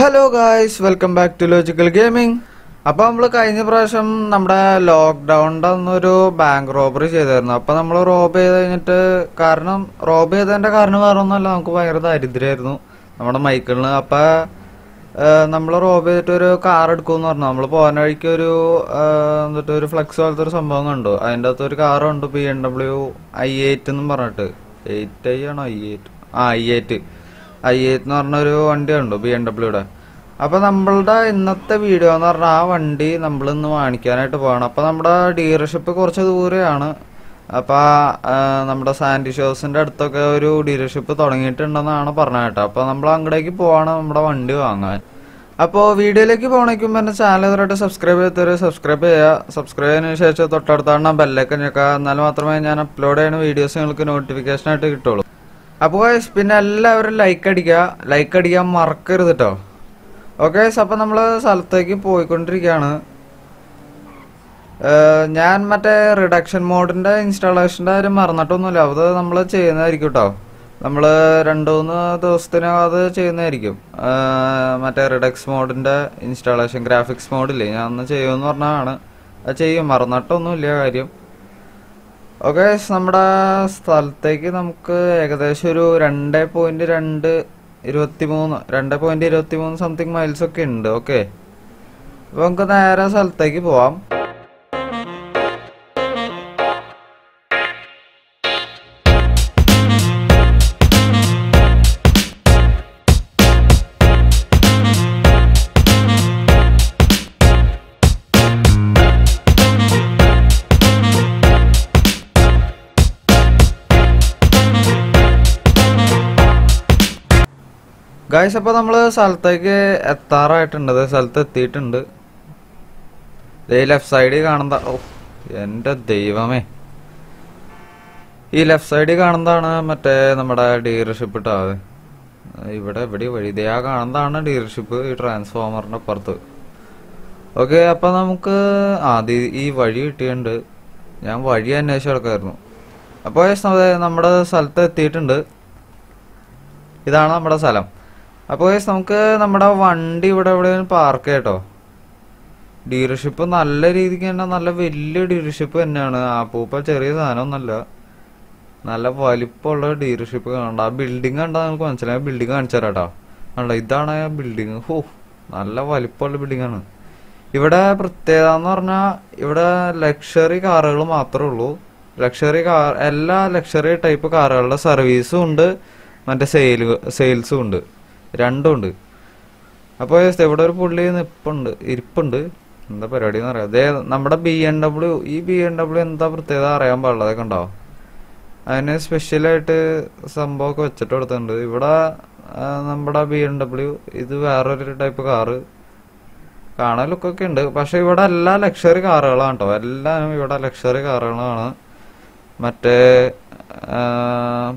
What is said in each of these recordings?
hello guys welcome back to logical gaming അപ്പോൾ നമ്മൾ കഴിഞ്ഞ പ്രാവശ്യം നമ്മുടെ ലോക്ക്ഡൗണിൻ്റെ അന്നൊരു ബാങ്ക് റോബറി ചെയ്തായിരുന്നു അപ്പോൾ നമ്മൾ റോബ് ചെയ്ത് കഴിഞ്ഞിട്ട് കാരണം റോബ് ചെയ്തതിൻ്റെ കാരണം വേറെ ഒന്നുമല്ല നമുക്ക് ഭയങ്കര ദാരിദ്ര്യമായിരുന്നു നമ്മുടെ മൈക്കിളിന് അപ്പോൾ നമ്മൾ റോബ് ചെയ്തിട്ട് ഒരു കാർ എടുക്കുമെന്ന് പറഞ്ഞു നമ്മൾ പോകാൻ വഴിക്ക് ഒരു എന്നിട്ട് ഒരു ഫ്ലെക്സ് പോലത്തെ ഒരു സംഭവം കണ്ടു അതിൻ്റെ അകത്ത് ഒരു കാറുണ്ട് B M W I eight എന്നും പറഞ്ഞിട്ട് എയ്റ്റ് ഐ ആണോ ഐ എയ്റ്റ് ആ ഐ എയ്റ്റ് ഐ എന്ന് ഒരു വണ്ടി ഉണ്ട് ബി എം ഡബ്ല്യൂടെ അപ്പോൾ നമ്മളുടെ ഇന്നത്തെ വീഡിയോ എന്ന് പറഞ്ഞാൽ ആ വണ്ടി നമ്മൾ ഇന്ന് വാങ്ങിക്കാനായിട്ട് പോകണം അപ്പോൾ നമ്മുടെ ഡീലർഷിപ്പ് കുറച്ച് ദൂരെയാണ് അപ്പോൾ നമ്മുടെ സാൻഡി ഷോസിൻ്റെ അടുത്തൊക്കെ ഒരു ഡീലർഷിപ്പ് തുടങ്ങിയിട്ടുണ്ടെന്നാണ് പറഞ്ഞ കേട്ടോ അപ്പോൾ നമ്മൾ അങ്ങടേക്ക് പോവാണ് നമ്മുടെ വണ്ടി വാങ്ങാൻ അപ്പോൾ വീഡിയോയിലേക്ക് പോകണേക്കും എൻ്റെ ചാനൽ ഇതുവരായിട്ട് സബ്സ്ക്രൈബ് ചെയ്തവരെ സബ്സ്ക്രൈബ് ചെയ്യുക സബ്സ്ക്രൈബ് ചെയ്തതിന് ശേഷം തൊട്ടടുത്താണ് ബെല്ലൈക്കൻ ചെക്കുക എന്നാൽ മാത്രമേ ഞാൻ അപ്ലോഡ് ചെയ്യുന്ന വീഡിയോസ് നിങ്ങൾക്ക് നോട്ടിഫിക്കേഷനായിട്ട് കിട്ടുള്ളൂ അപ്പോൾ പിന്നെ എല്ലാവരും ലൈക്ക് അടിക്കുക ലൈക്ക് അടിക്കാൻ മറക്കരുത് കേട്ടോ ഓക്കെ അപ്പം നമ്മൾ സ്ഥലത്തേക്ക് പോയിക്കൊണ്ടിരിക്കുകയാണ് ഞാൻ മറ്റേ റിഡക്ഷൻ മോഡിൻ്റെ ഇൻസ്റ്റാളേഷൻ്റെ കാര്യം മറന്നിട്ടൊന്നുമില്ല അത് നമ്മൾ ചെയ്യുന്നതായിരിക്കും കേട്ടോ നമ്മൾ രണ്ട് മൂന്ന് ദിവസത്തിനകം അത് ചെയ്യുന്നതായിരിക്കും മറ്റേ റിഡക്സ് മോഡിൻ്റെ ഇൻസ്റ്റാളേഷൻ ഗ്രാഫിക്സ് മോഡില്ലേ ഞാൻ ഒന്ന് ചെയ്യുമെന്ന് പറഞ്ഞാണ് അത് ചെയ്യും മറന്നിട്ടൊന്നുമില്ല കാര്യം ഓക്കെ നമ്മുടെ സ്ഥലത്തേക്ക് നമുക്ക് ഏകദേശം ഒരു രണ്ട് പോയിന്റ് രണ്ട് ഇരുപത്തി മൂന്ന് രണ്ട് പോയിന്റ് ഇരുപത്തി മൂന്ന് സംതിങ് മൈൽസ് ഒക്കെ ഉണ്ട് ഓക്കെ അപ്പൊ നമുക്ക് നേരെ സ്ഥലത്തേക്ക് പോവാം ഗായ്സ് അപ്പോൾ നമ്മൾ സ്ഥലത്തേക്ക് എത്താറായിട്ടുണ്ട് സ്ഥലത്ത് എത്തിയിട്ടുണ്ട് ഈ ലെഫ്റ്റ് സൈഡിൽ കാണുന്ന ഓ എൻ്റെ ദൈവമേ ഈ ലെഫ്റ്റ് സൈഡിൽ കാണുന്നതാണ് മറ്റേ നമ്മുടെ ഡീലർഷിപ്പ് ഇട്ടാതെ ഇവിടെ ഇവിടെ വഴിതേ ആ കാണുന്നതാണ് ഡീലർഷിപ്പ് ഈ ട്രാൻസ്ഫോമറിൻ്റെ പുറത്ത് ഓക്കെ അപ്പോൾ നമുക്ക് ആദ്യം ഈ വഴി കിട്ടിയുണ്ട് ഞാൻ വഴി അന്വേഷിച്ച് കിടക്കായിരുന്നു അപ്പോൾ നമ്മുടെ സ്ഥലത്ത് എത്തിയിട്ടുണ്ട് ഇതാണ് നമ്മുടെ സ്ഥലം അപ്പോൾ നമുക്ക് നമ്മുടെ വണ്ടി ഇവിടെ എവിടെയും പാർക്ക് കേട്ടോ ഡീലർഷിപ്പ് നല്ല രീതിക്ക് തന്നെ നല്ല വലിയ ഡീലർഷിപ്പ് തന്നെയാണ് ആ പൂപ്പ ചെറിയ സാധനമൊന്നുമല്ല നല്ല വലിപ്പമുള്ള ഡീലർഷിപ്പ് കാണണ്ട ആ ബിൽഡിംഗ് കണ്ടാൽ നിങ്ങൾക്ക് മനസ്സിലായി ബിൽഡിംഗ് കാണിച്ചു തരാട്ടോ കണ്ടോ ഇതാണ് ആ ബിൽഡിംഗ് ഹോ നല്ല വലിപ്പമുള്ള ബിൽഡിംഗ് ആണ് ഇവിടെ പ്രത്യേകത എന്ന് പറഞ്ഞാൽ ഇവിടെ ലക്ഷറി കാറുകൾ മാത്രമേ ഉള്ളൂ ലക്ഷറി കാർ എല്ലാ ലക്ഷറി ടൈപ്പ് കാറുകളുടെ സർവീസും ഉണ്ട് മറ്റേ സെയിൽ സെയിൽസും ഉണ്ട് രണ്ടും ഉണ്ട് അപ്പോൾ ഇവിടെ ഒരു പുള്ളി നിപ്പുണ്ട് ഇരിപ്പുണ്ട് എന്താ പരിപാടി എന്ന് പറയാം അതേ നമ്മുടെ ബി എൻ ഡബ്ല്യു ഈ ബി എൻ ഡബ്ല്യു എന്താ പ്രത്യേകത അറിയാൻ അതൊക്കെ ഉണ്ടാവും അതിന് സ്പെഷ്യലായിട്ട് സംഭവമൊക്കെ വെച്ചിട്ട് കൊടുത്തിട്ടുണ്ട് ഇവിടെ നമ്മുടെ ബി എൻ ഡബ്ല്യു ഇത് വേറൊരു ടൈപ്പ് കാറ് കാണാൻ ലുക്കൊക്കെ ഉണ്ട് പക്ഷെ ഇവിടെ എല്ലാ ലക്ഷറി കാറുകളാണ് കേട്ടോ എല്ലാം ഇവിടെ ലക്ഷറി കാറുകളാണ് മറ്റേ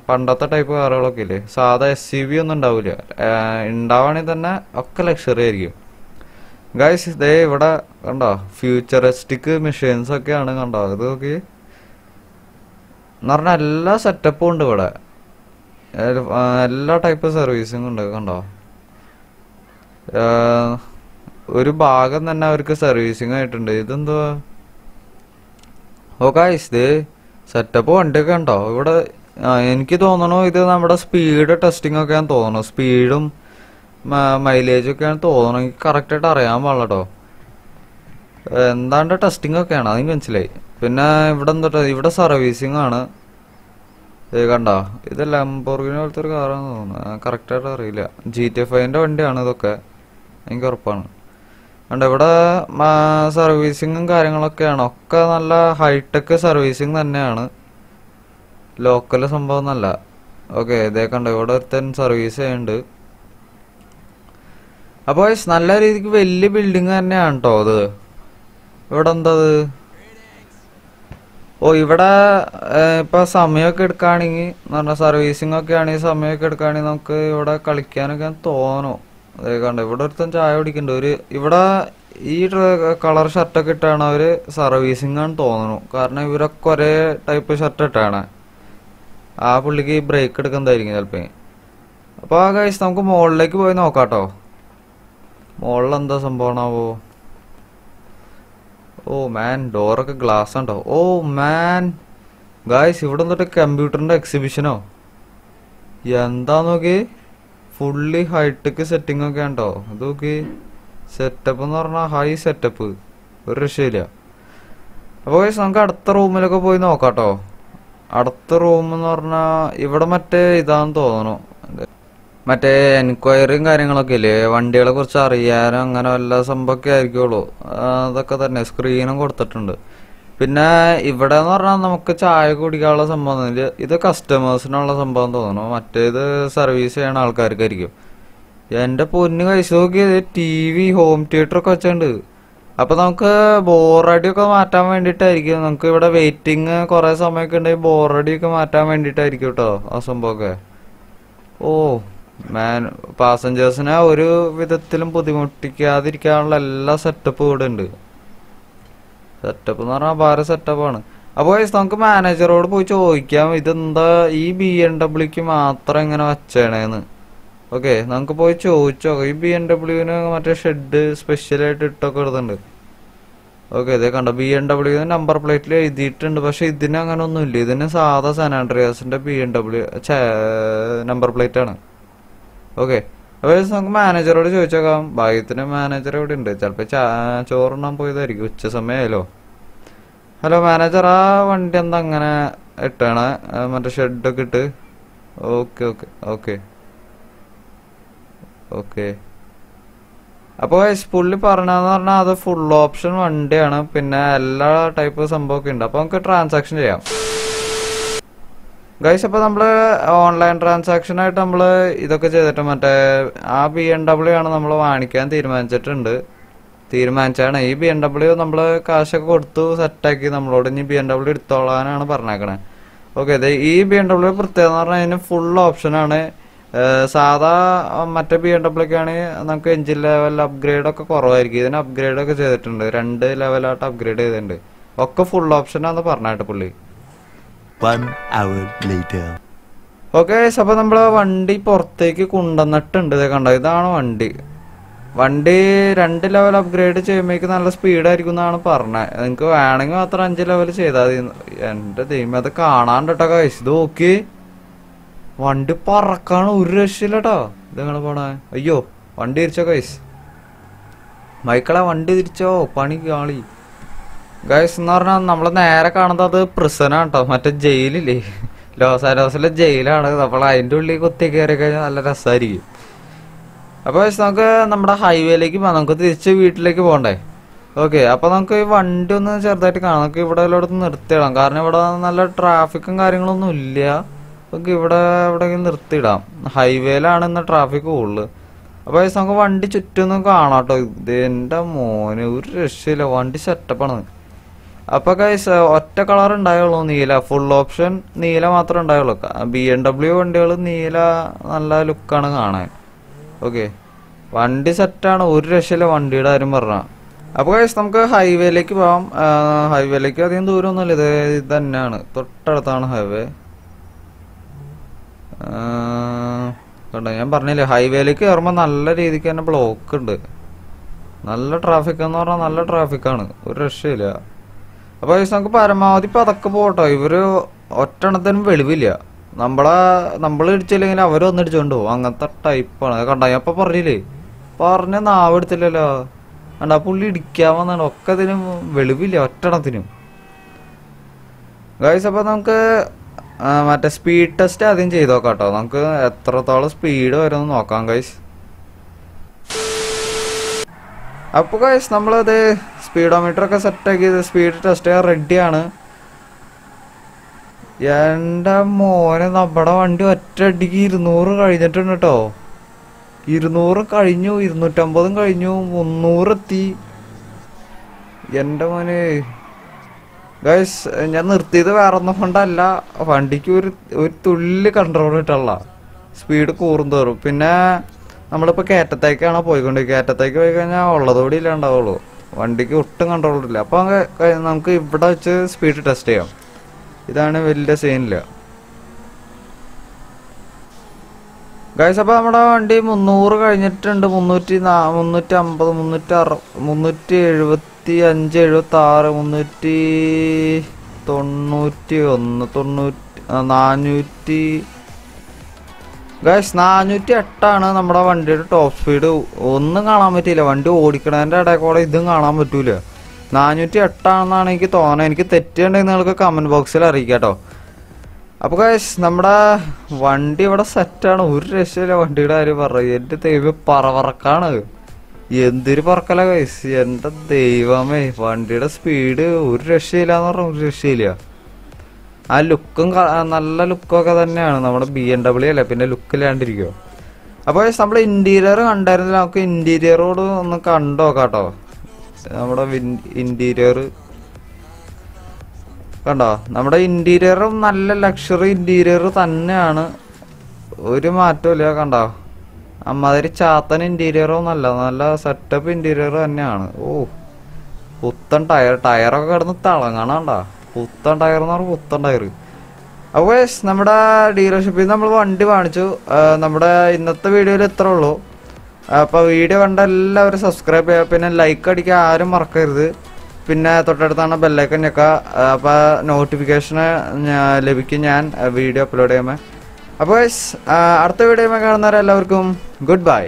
പണ്ടത്തെ ടൈപ്പ് കാറുകളൊക്കെ ഇല്ലേ സാധാ എസ് സി വി ഒന്നും ഉണ്ടാവില്ല ഉണ്ടാവുകയാണെങ്കിൽ തന്നെ ഒക്കെ ലക്ഷറി ആയിരിക്കും ഗൈസ് ഇതേ ഇവിടെ കണ്ടോ ഫ്യൂച്ചറിസ്റ്റിക് മെഷീൻസ് ഒക്കെയാണ് കണ്ടോ ഇത് നോക്കി എന്ന് പറഞ്ഞാൽ എല്ലാ സെറ്റപ്പും ഉണ്ട് ഇവിടെ എല്ലാ ടൈപ്പ് സർവീസും ഉണ്ട് കണ്ടോ ഒരു ഭാഗം തന്നെ അവർക്ക് സർവീസിങ് ആയിട്ടുണ്ട് ഇതെന്തുവാ ഓ oh, ഗൈസ് ദേ സെറ്റപ്പ് വണ്ടിയൊക്കെ ഉണ്ടോ ഇവിടെ എനിക്ക് തോന്നണു ഇത് നമ്മുടെ സ്പീഡ് ടെസ്റ്റിംഗ് ഒക്കെയാണ് തോന്നുന്നു സ്പീഡും മൈലേജും ഒക്കെയാണ് തോന്നുന്നു എനിക്ക് കറക്റ്റായിട്ട് അറിയാൻ പാടില്ലട്ടോ എന്താണ്ട് ടെസ്റ്റിംഗ് ഒക്കെയാണ് അത് മനസ്സിലായി പിന്നെ ഇവിടെ എന്തോട്ടോ ഇവിടെ സർവീസിംഗ് ആണ് ഏ കണ്ട ഇത് ലംബോർഗിനി പോലത്തെ ഒരു കാറാണെന്ന് തോന്നുന്നു കറക്റ്റായിട്ട് അറിയില്ല ജി ടി എഫ് ഐൻ്റെ വണ്ടിയാണ് ഇതൊക്കെ എനിക്ക് ഉറപ്പാണ് അണ്ട് ഇവിടെ സർവീസിങ്ങും കാര്യങ്ങളൊക്കെയാണ് ഒക്കെ നല്ല ഹൈടെക് സർവീസിങ് തന്നെയാണ് ലോക്കൽ സംഭവം നല്ല ഓക്കെ ഇതേ കണ്ടോ ഇവിടെ ഒരുത്തൻ സർവീസ് ചെയ്യുന്നുണ്ട് അപ്പോൾ നല്ല രീതിക്ക് വലിയ ബിൽഡിങ് തന്നെയാണ് കേട്ടോ അത് ഇവിടെ എന്തത് ഓ ഇവിടെ ഇപ്പം സമയമൊക്കെ എടുക്കുകയാണെങ്കിൽ എന്ന് പറഞ്ഞാൽ സർവീസിംഗ് ആണെങ്കിൽ സമയമൊക്കെ എടുക്കുകയാണെങ്കിൽ നമുക്ക് ഇവിടെ കളിക്കാനൊക്കെ തോന്നും അതേ കണ്ടോ ഇവിടെ ഒരുത്തം ചായ കുടിക്കുന്നുണ്ട് ഒരു ഇവിടെ ഈ കളർ ഷർട്ടൊക്കെ ഇട്ടാണ് അവര് സർവീസിംഗ് ആണ് തോന്നുന്നു കാരണം ഇവരൊക്കെ ഒരേ ടൈപ്പ് ഷർട്ട് ഇട്ടാണ് ആ പുള്ളിക്ക് ബ്രേക്ക് എടുക്കുന്നതായിരിക്കും ചിലപ്പോ അപ്പോൾ ആ കഴിച്ച് നമുക്ക് മുകളിലേക്ക് പോയി നോക്കാട്ടോ മുകളിൽ എന്താ ആവോ ഓ മാൻ ഡോറൊക്കെ ഗ്ലാസ് ഉണ്ടോ ഓ മാൻ ഗായ്സ് ഇവിടെ എന്നിട്ട് കമ്പ്യൂട്ടറിന്റെ എക്സിബിഷനോ എന്താ നോക്കി ഫുള്ളി ഹൈടെക് സെറ്റിംഗ് ഒക്കെ ഉണ്ടോ അത് നോക്കി സെറ്റപ്പ് എന്ന് പറഞ്ഞാൽ ഹൈ സെറ്റപ്പ് ഒരു രക്ഷയില്ല അപ്പോൾ ഗൈസ് നമുക്ക് അടുത്ത റൂമിലൊക്കെ പോയി നോക്കാം കേട്ടോ അടുത്ത റൂം എന്ന് പറഞ്ഞാൽ ഇവിടെ മറ്റേ ഇതാന്ന് തോന്നുന്നു മറ്റേ എൻക്വയറിയും കാര്യങ്ങളൊക്കെ ഇല്ലേ വണ്ടികളെ കുറിച്ച് അറിയാനും അങ്ങനെ വല്ല സംഭവമൊക്കെ ആയിരിക്കുള്ളൂ അതൊക്കെ തന്നെ സ്ക്രീനും കൊടുത്തിട്ടുണ്ട് പിന്നെ ഇവിടെ എന്ന് പറഞ്ഞാൽ നമുക്ക് ചായ കുടിക്കാനുള്ള സംഭവം ഇത് കസ്റ്റമേഴ്സിനുള്ള സംഭവം തോന്നുന്നു മറ്റേത് സർവീസ് ചെയ്യണ ആൾക്കാർക്കായിരിക്കും എന്റെ പൊന്ന് കഴിച്ച് നോക്കിയത് ടി വി ഹോം തിയേറ്റർ ഒക്കെ വെച്ചിട്ടുണ്ട് അപ്പോൾ നമുക്ക് ബോറടിയൊക്കെ മാറ്റാൻ വേണ്ടിയിട്ടായിരിക്കും നമുക്ക് ഇവിടെ വെയിറ്റിംഗ് കുറേ സമയമൊക്കെ ഉണ്ടെങ്കിൽ ബോറടിയൊക്കെ മാറ്റാൻ വേണ്ടിയിട്ടായിരിക്കും കേട്ടോ ആ സംഭവമൊക്കെ ഓ മാൻ പാസഞ്ചേഴ്സിനെ ഒരു വിധത്തിലും ബുദ്ധിമുട്ടിക്കാതിരിക്കാനുള്ള എല്ലാ സെറ്റപ്പും ഇവിടെ ഉണ്ട് സെറ്റപ്പ് എന്ന് പറഞ്ഞാൽ സെറ്റപ്പ് സെറ്റപ്പാണ് അപ്പോൾ നമുക്ക് മാനേജറോട് പോയി ചോദിക്കാം ഇതെന്താ ഈ ബി എൻ ഡബ്ല്യുക്ക് മാത്രം ഇങ്ങനെ വച്ചേണേന്ന് ഓക്കെ നമുക്ക് പോയി ചോദിച്ചോ ഈ ബി എൻ ഡബ്ല്യുവിന് മറ്റേ ഷെഡ് സ്പെഷ്യലായിട്ട് ഇട്ടൊക്കെ ഇടുന്നുണ്ട് ഓക്കെ ഇതേ കണ്ടോ ബി എൻ ഡബ്ല്യു നമ്പർ പ്ലേറ്റിൽ എഴുതിയിട്ടുണ്ട് പക്ഷെ ഇതിന് അങ്ങനെ ഇല്ല ഇതിന് സാധാ സാൻ B N W number plate ആണ് ഓക്കെ അപ്പോൾ നമുക്ക് മാനേജറോട് ചോദിച്ചേക്കാം ഭാഗ്യത്തിന് മാനേജർ ഇവിടെ ഉണ്ട് ചിലപ്പോൾ ചോറുണ്ണാൻ പോയതായിരിക്കും ഉച്ച സമയമല്ലോ ഹലോ മാനേജർ ആ വണ്ടി എന്താ അങ്ങനെ ഇട്ടാണ് മറ്റേ ഷെഡൊക്കെ ഇട്ട് ഓക്കെ ഓക്കെ ഓക്കെ ഓക്കെ അപ്പോൾ പുള്ളി പറഞ്ഞതെന്ന് പറഞ്ഞാൽ അത് ഫുൾ ഓപ്ഷൻ വണ്ടിയാണ് പിന്നെ എല്ലാ ടൈപ്പ് സംഭവമൊക്കെ ഉണ്ട് അപ്പോൾ നമുക്ക് ട്രാൻസാക്ഷൻ ചെയ്യാം ഗൈസ് അപ്പോൾ നമ്മൾ ഓൺലൈൻ ട്രാൻസാക്ഷൻ ആയിട്ട് നമ്മൾ ഇതൊക്കെ ചെയ്തിട്ട് മറ്റേ ആ ബി എം ഡബ്ല്യു ആണ് നമ്മൾ വാങ്ങിക്കാൻ തീരുമാനിച്ചിട്ടുണ്ട് തീരുമാനിച്ചാണ് ഈ ബി എം ഡബ്ല്യു നമ്മൾ കാശൊക്കെ കൊടുത്തു സെറ്റാക്കി നമ്മളോട് ഇനി ബി എം ഡബ്ല്യു എടുത്തോളാനാണ് പറഞ്ഞേക്കണേ ഓക്കെ അതെ ഈ ബി എം ഡബ്ല്യു പ്രത്യേകത എന്ന് പറഞ്ഞാൽ അതിന് ഫുൾ ഓപ്ഷനാണ് സാധാ മറ്റേ ബി എം ഡബ്ല്യു ഒക്കെ ആണെങ്കിൽ നമുക്ക് എഞ്ചിൻ ലെവൽ അപ്ഗ്രേഡ് ഒക്കെ കുറവായിരിക്കും ഇതിന് അപ്ഗ്രേഡ് ഒക്കെ ചെയ്തിട്ടുണ്ട് രണ്ട് ലെവലായിട്ട് അപ്ഗ്രേഡ് ചെയ്തിട്ടുണ്ട് ഒക്കെ ഫുൾ ഓപ്ഷനാന്ന് പറഞ്ഞായിട്ട് പുള്ളി ഓക്കെ അപ്പൊ നമ്മള് വണ്ടി പുറത്തേക്ക് കൊണ്ടുവന്നിട്ടുണ്ട് ഇത് കണ്ടോ ഇതാണ് വണ്ടി വണ്ടി രണ്ട് ലെവൽ അപ്ഗ്രേഡ് ചെയ്യുമ്പോഴേക്ക് നല്ല സ്പീഡായിരിക്കും എന്നാണ് പറഞ്ഞത് നിങ്ങൾക്ക് വേണമെങ്കിൽ മാത്രം അഞ്ച് ലെവൽ ചെയ്താൽ മതി എൻ്റെ ദൈവം അത് കാണാണ്ട് കേട്ടോ കൈസ് ഇത് നോക്കി വണ്ടി പറക്കാണ് ഒരു രക്ഷയില്ലട്ടോ ഇത് നിങ്ങൾ പോണേ അയ്യോ വണ്ടി തിരിച്ചോ കൈസ് മൈക്കളെ വണ്ടി തിരിച്ചോ പണി കാളി ഗൈസ് എന്ന് പറഞ്ഞാൽ നമ്മൾ നേരെ കാണുന്നത് അത് പ്രിസനാണ് കേട്ടോ മറ്റേ ജയിലില്ലേ ലോസാലോസിലെ ജയിലാണ് നമ്മൾ അതിൻ്റെ ഉള്ളിൽ കുത്തി കയറി കഴിഞ്ഞാൽ നല്ല രസമായിരിക്കും അപ്പോൾ നമുക്ക് നമ്മുടെ ഹൈവേയിലേക്ക് പോകാം നമുക്ക് തിരിച്ച് വീട്ടിലേക്ക് പോകണ്ടേ ഓക്കെ അപ്പോൾ നമുക്ക് ഈ വണ്ടി ഒന്ന് ചെറുതായിട്ട് കാണാം നമുക്ക് ഇവിടെ എല്ലായിടത്തും നിർത്തിയിടാം കാരണം ഇവിടെ നല്ല ട്രാഫിക്കും കാര്യങ്ങളൊന്നും ഇല്ല നമുക്ക് ഇവിടെ എവിടെയെങ്കിലും നിർത്തിയിടാം ഹൈവേയിലാണ് ഇന്ന് ട്രാഫിക് കൂടുതൽ അപ്പോൾ നമുക്ക് വണ്ടി ചുറ്റും കാണാം കേട്ടോ ഇതിൻ്റെ മോന് ഒരു രക്ഷയില്ല വണ്ടി സെറ്റപ്പാണ് അപ്പൊ കൈസ് ഒറ്റ കളർ ഉണ്ടായുള്ളൂ നീല ഫുൾ ഓപ്ഷൻ നീല മാത്രമേ ഉണ്ടായുള്ളൂ ബി എം ഡബ്ല്യു വണ്ടികൾ നീല നല്ല ലുക്കാണ് കാണാൻ ഓക്കെ വണ്ടി സെറ്റാണ് ഒരു രക്ഷയിലെ വണ്ടിയുടെ കാര്യം പറഞ്ഞ അപ്പൊ കൈസ് നമുക്ക് ഹൈവേയിലേക്ക് പോവാം ഹൈവേയിലേക്ക് അധികം ദൂരമൊന്നുമില്ല ഇത് ഇത് തന്നെയാണ് തൊട്ടടുത്താണ് ഹൈവേ കണ്ടോ ഞാൻ പറഞ്ഞില്ലേ ഹൈവേയിലേക്ക് കയറുമ്പോൾ നല്ല രീതിക്ക് തന്നെ ബ്ലോക്ക് ഉണ്ട് നല്ല ട്രാഫിക് എന്ന് പറഞ്ഞാൽ നല്ല ട്രാഫിക്കാണ് ഒരു രക്ഷയില്ല അപ്പോൾ നമുക്ക് പരമാവധി അതൊക്കെ പോട്ടോ ഇവര് ഒറ്റണത്തിനും വെളിവില്ല നമ്മളെ നമ്മൾ ഇടിച്ചില്ലെങ്കിൽ അവരൊന്നിടിച്ചോണ്ട് പോകും അങ്ങനത്തെ ടൈപ്പാണ് കണ്ട ഞാൻ അപ്പം പറഞ്ഞില്ലേ പറഞ്ഞ എടുത്തില്ലല്ലോ കണ്ടാ പുള്ളി ഇടിക്കാൻ വന്നാണ് ഇതിനും വെളിവില്ല ഒറ്റണത്തിനും ഗൈസ് അപ്പോൾ നമുക്ക് മറ്റേ സ്പീഡ് ടെസ്റ്റ് ആദ്യം ചെയ്ത് നോക്കാം കേട്ടോ നമുക്ക് എത്രത്തോളം സ്പീഡ് വരുമെന്ന് നോക്കാം ഗൈസ് അപ്പോൾ ഗൈസ് നമ്മളത് സ്പീഡോമീറ്റർ ഒക്കെ സെറ്റാക്കിയത് സ്പീഡ് ടെസ്റ്റ് ചെയ്യാൻ റെഡിയാണ് എന്റെ മോനെ നമ്മുടെ വണ്ടി ഒറ്റയടിക്ക് ഇരുന്നൂറ് കഴിഞ്ഞിട്ടുണ്ട് കേട്ടോ ഇരുന്നൂറ് കഴിഞ്ഞു ഇരുന്നൂറ്റമ്പതും കഴിഞ്ഞു മുന്നൂറെത്തി എന്റെ മോനെ ഗൈസ് ഞാൻ നിർത്തിയത് വേറെ ഒന്നും കൊണ്ടല്ല വണ്ടിക്ക് ഒരു ഒരു തുള്ളി കൺട്രോൾ ഇട്ടല്ല സ്പീഡ് കൂറും തോറും പിന്നെ നമ്മളിപ്പോ കേറ്റത്തേക്കാണോ പോയിക്കൊണ്ടിരിക്കുക കേറ്റത്തേക്ക് പോയി കഴിഞ്ഞാൽ ഉള്ളതോടെ ഇല്ലാണ്ടാവുള്ളൂ വണ്ടിക്ക് ഒട്ടും കൺട്രോൾ ഇല്ല അപ്പോൾ അങ്ങ് നമുക്ക് ഇവിടെ വെച്ച് സ്പീഡ് ടെസ്റ്റ് ചെയ്യാം ഇതാണ് വലിയ സീനില്ല ഗൈസ് അപ്പോൾ നമ്മുടെ വണ്ടി മുന്നൂറ് കഴിഞ്ഞിട്ടുണ്ട് മുന്നൂറ്റി നാ മുന്നൂറ്റി അമ്പത് മുന്നൂറ്റി അറു മുന്നൂറ്റി എഴുപത്തി അഞ്ച് എഴുപത്തി ആറ് മുന്നൂറ്റി തൊണ്ണൂറ്റി ഒന്ന് തൊണ്ണൂറ്റി നാനൂറ്റി ഗൈസ് നാനൂറ്റി എട്ടാണ് നമ്മുടെ വണ്ടിയുടെ ടോപ്പ് സ്പീഡ് ഒന്നും കാണാൻ പറ്റിയില്ല വണ്ടി ഓടിക്കണതിൻ്റെ ഇടയിൽ കൂടെ ഇതും കാണാൻ പറ്റൂല നാനൂറ്റി എട്ടാണെന്നാണ് എനിക്ക് തോന്നുന്നത് എനിക്ക് തെറ്റുണ്ടെങ്കിൽ നിങ്ങൾക്ക് കമൻറ്റ് ബോക്സിൽ അറിയിക്കാം കേട്ടോ അപ്പോൾ ഗൈസ് നമ്മുടെ വണ്ടി ഇവിടെ സെറ്റാണ് ഒരു രക്ഷയില്ല വണ്ടിയുടെ കാര്യം പറയുക എൻ്റെ ദൈവം പറവറക്കാണ് എന്തൊരു പറക്കല ഗൈസ് എൻ്റെ ദൈവമേ വണ്ടിയുടെ സ്പീഡ് ഒരു രക്ഷയില്ല എന്ന് പറഞ്ഞാൽ ഒരു രക്ഷയില്ല ആ ലുക്കും നല്ല ലുക്കൊക്കെ തന്നെയാണ് നമ്മുടെ ബി എം ഡബ്ല്യു അല്ലേ പിന്നെ ലുക്കില്ലാണ്ടിരിക്കുമോ അപ്പോൾ നമ്മൾ ഇൻറ്റീരിയർ കണ്ടായിരുന്നില്ല നമുക്ക് ഇൻറ്റീരിയറോട് ഒന്ന് കണ്ടോ കേട്ടോ നമ്മുടെ ഇൻറ്റീരിയർ കണ്ടോ നമ്മുടെ ഇൻറ്റീരിയറും നല്ല ലക്ഷറി ഇൻറ്റീരിയർ തന്നെയാണ് ഒരു ഇല്ല കണ്ടോ അമ്മാതിരി ചാത്തൻ ഇൻറ്റീരിയറും നല്ല നല്ല സെറ്റപ്പ് ഇൻറ്റീരിയർ തന്നെയാണ് ഓ പുത്തൻ ടയർ ടയറൊക്കെ കിടന്ന് കണ്ടോ പുത്തൻ ടയർ എന്ന് പറഞ്ഞാൽ ടയർ അപ്പോൾ നമ്മുടെ ഡീലർഷിപ്പിൽ നമ്മൾ വണ്ടി വാങ്ങിച്ചു നമ്മുടെ ഇന്നത്തെ വീഡിയോയിൽ ഇത്ര ഉള്ളൂ അപ്പോൾ വീഡിയോ കണ്ട എല്ലാവരും സബ്സ്ക്രൈബ് ചെയ്യുക പിന്നെ ലൈക്ക് അടിക്കുക ആരും മറക്കരുത് പിന്നെ തൊട്ടടുത്താണ് ബെല്ലൈക്കൻ ഞെക്കുക അപ്പോൾ നോട്ടിഫിക്കേഷന് ലഭിക്കും ഞാൻ വീഡിയോ അപ്ലോഡ് ചെയ്യുമ്പോൾ അപ്പോൾ അടുത്ത വീഡിയോ കാണുന്നവരെല്ലാവർക്കും ഗുഡ് ബൈ